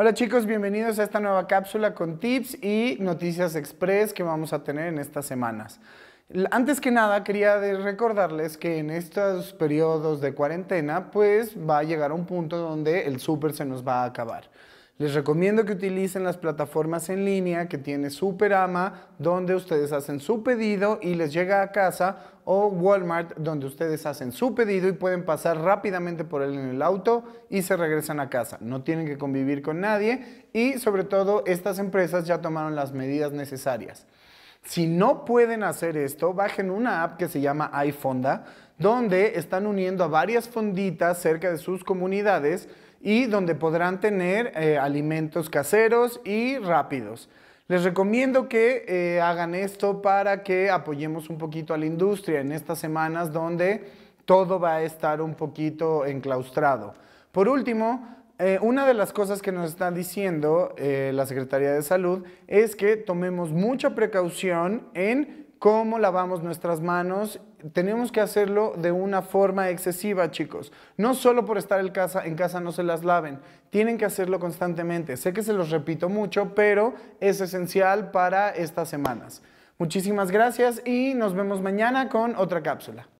Hola chicos, bienvenidos a esta nueva cápsula con tips y noticias express que vamos a tener en estas semanas. Antes que nada, quería recordarles que en estos periodos de cuarentena, pues va a llegar un punto donde el súper se nos va a acabar. Les recomiendo que utilicen las plataformas en línea que tiene Superama, donde ustedes hacen su pedido y les llega a casa, o Walmart, donde ustedes hacen su pedido y pueden pasar rápidamente por él en el auto y se regresan a casa. No tienen que convivir con nadie y sobre todo estas empresas ya tomaron las medidas necesarias. Si no pueden hacer esto, bajen una app que se llama iFonda, donde están uniendo a varias fonditas cerca de sus comunidades y donde podrán tener eh, alimentos caseros y rápidos. Les recomiendo que eh, hagan esto para que apoyemos un poquito a la industria en estas semanas donde todo va a estar un poquito enclaustrado. Por último, eh, una de las cosas que nos está diciendo la Secretaría de Salud es que tomemos mucha precaución en cómo lavamos nuestras manos tenemos que hacerlo de una forma excesiva, chicos. No solo por estar en casa, en casa no se las laven, tienen que hacerlo constantemente. Sé que se los repito mucho, pero es esencial para estas semanas. Muchísimas gracias y nos vemos mañana con otra cápsula.